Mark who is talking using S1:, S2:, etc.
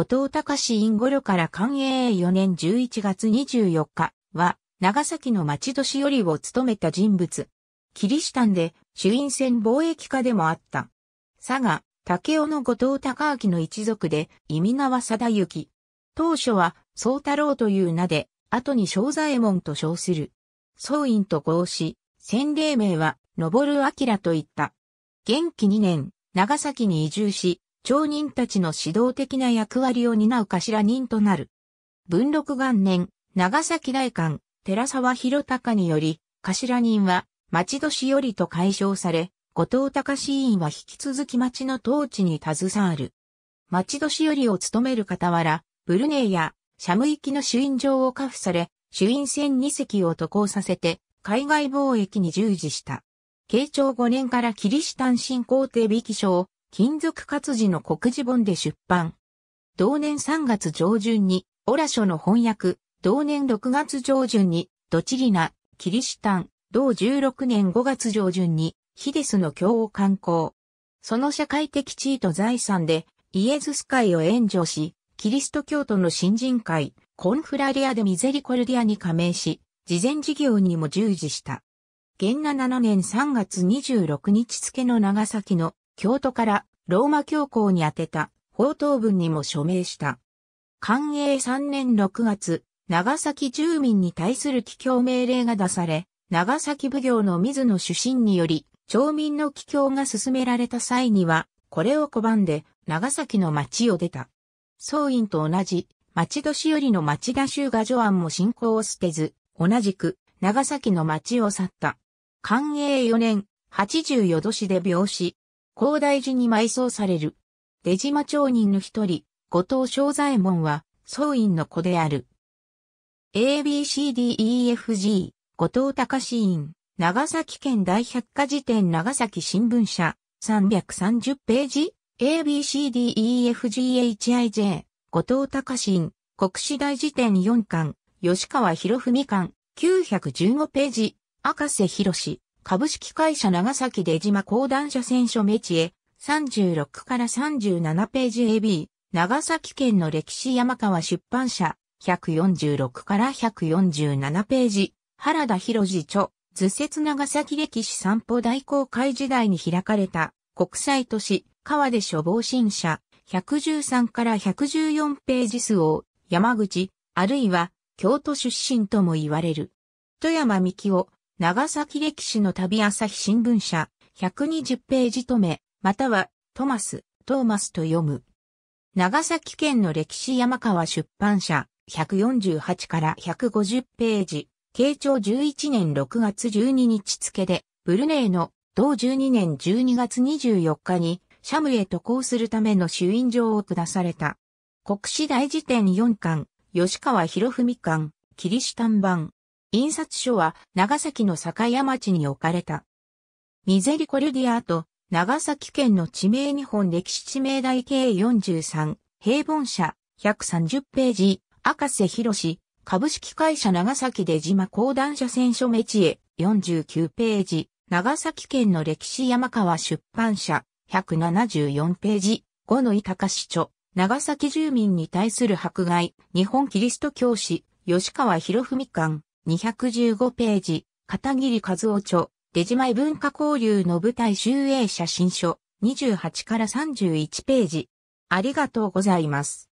S1: 後藤隆院五呂から寛永4年11月24日は、長崎の町年寄りを務めた人物。キリシタンで、主院選貿易家でもあった。佐賀、竹雄の後藤隆明の一族で、意味川貞行。当初は、宗太郎という名で、後に正左衛門と称する。宗院と合し、先例名は、昇る明といった。元気2年、長崎に移住し、町人たちの指導的な役割を担う頭人となる。文禄元年、長崎大官、寺沢広隆により、頭人は、町年寄りと解消され、後藤隆委員は引き続き町の統治に携わる。町年寄りを務める傍ら、ブルネイや、シャム行きの主印状を下付され、主印船2隻を渡航させて、海外貿易に従事した。慶長5年からキリシタン新皇帝美紀賞、金属活字の国字本で出版。同年3月上旬に、オラ書の翻訳、同年6月上旬に、ドチリナ、キリシタン、同16年5月上旬に、ヒデスの教を刊行。その社会的地位と財産で、イエズス会を援助し、キリスト教徒の新人会、コンフラリアでミゼリコルディアに加盟し、事前事業にも従事した。元那7年3月26日付の長崎の京都からローマ教皇に宛てた報等文にも署名した。寛永3年6月、長崎住民に対する帰郷命令が出され、長崎奉行の水野主審により、町民の帰郷が進められた際には、これを拒んで、長崎の町を出た。総員と同じ、町年寄りの町田修賀助案も信仰を捨てず、同じく、長崎の町を去った。寛永4年、84年で病死、広大寺に埋葬される。出島町人の一人、後藤正左衛門は、総員の子である。ABCDEFG、後藤隆院、長崎県大百科事典長崎新聞社、330ページ ?ABCDEFGHIJ、後藤隆院、国史大辞典4巻、吉川博文館、915ページ、赤瀬博士。株式会社長崎出島講談社選書メチエ、36から37ページ AB、長崎県の歴史山川出版社、146から147ページ、原田博次著、図説長崎歴史散歩大公開時代に開かれた、国際都市、川出処方新社、113から114ページ数を、山口、あるいは、京都出身とも言われる。富山木を、長崎歴史の旅朝日新聞社、120ページ止め、または、トマス、トーマスと読む。長崎県の歴史山川出版社、148から150ページ、慶長11年6月12日付で、ブルネイの同12年12月24日に、シャムへ渡航するための主印状を下された。国史大辞典4巻、吉川博文巻、キリシタン版。印刷所は長崎の坂屋町に置かれた。ミゼリコルディアート、長崎県の地名日本歴史地名台計43、平凡社、130ページ、赤瀬博士、株式会社長崎出島講談社選書メチエ、49ページ、長崎県の歴史山川出版社、174ページ、五の井隆著、長崎住民に対する迫害、日本キリスト教師、吉川博文館、215ページ、片桐和夫著、出島イ文化交流の舞台集英写真書、28から31ページ。ありがとうございます。